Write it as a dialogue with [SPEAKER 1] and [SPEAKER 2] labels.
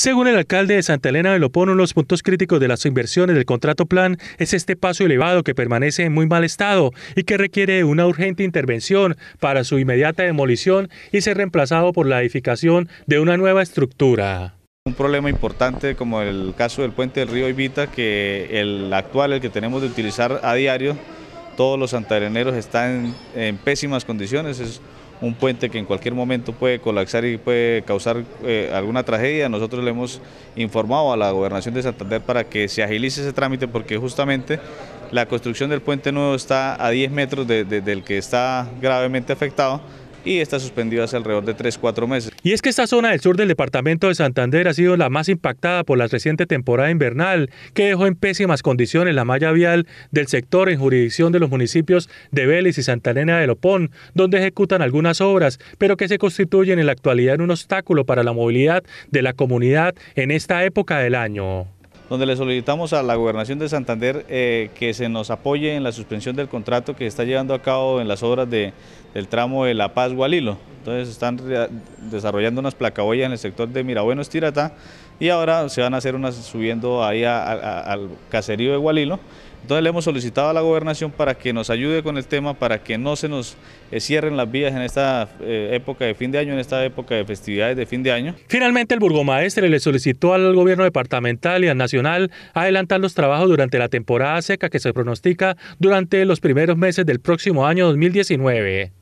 [SPEAKER 1] Según el alcalde de Santa Elena de Lopón, uno de los puntos críticos de las inversiones del contrato plan es este paso elevado que permanece en muy mal estado y que requiere una urgente intervención para su inmediata demolición y ser reemplazado por la edificación de una nueva estructura.
[SPEAKER 2] Un problema importante como el caso del puente del río Ibita, que el actual, el que tenemos de utilizar a diario, todos los santareneros están en, pésimas condiciones. Es un puente que en cualquier momento puede colapsar y puede causar eh, alguna tragedia. Nosotros le hemos informado a la gobernación de Santander para que se agilice ese trámite porque justamente la construcción del puente nuevo está a 10 metros del que está gravemente afectado y está suspendido hace alrededor de 3-4 meses.
[SPEAKER 1] Y es que esta zona del sur del departamento de Santander ha sido la más impactada por la reciente temporada invernal, que dejó en pésimas condiciones la malla vial del sector en jurisdicción de los municipios de Vélez y Santa Elena de Lopón, donde ejecutan algunas obras, pero que se constituyen en la actualidad en un obstáculo para la movilidad de la comunidad en esta época del año
[SPEAKER 2] donde le solicitamos a la Gobernación de Santander eh, que se nos apoye en la suspensión del contrato que se está llevando a cabo en las obras de, del tramo de La Paz-Gualilo. Entonces están desarrollando unas placaboyas en el sector de Mirabueno, Estirata y ahora se van a hacer unas subiendo ahí al caserío de Gualilo. Entonces le hemos solicitado a la gobernación para que nos ayude con el tema, para que no se nos eh, cierren las vías en esta eh, época de fin de año, en esta época de festividades de fin de año.
[SPEAKER 1] Finalmente el burgomaestre le solicitó al gobierno departamental y al nacional adelantar los trabajos durante la temporada seca que se pronostica durante los primeros meses del próximo año 2019.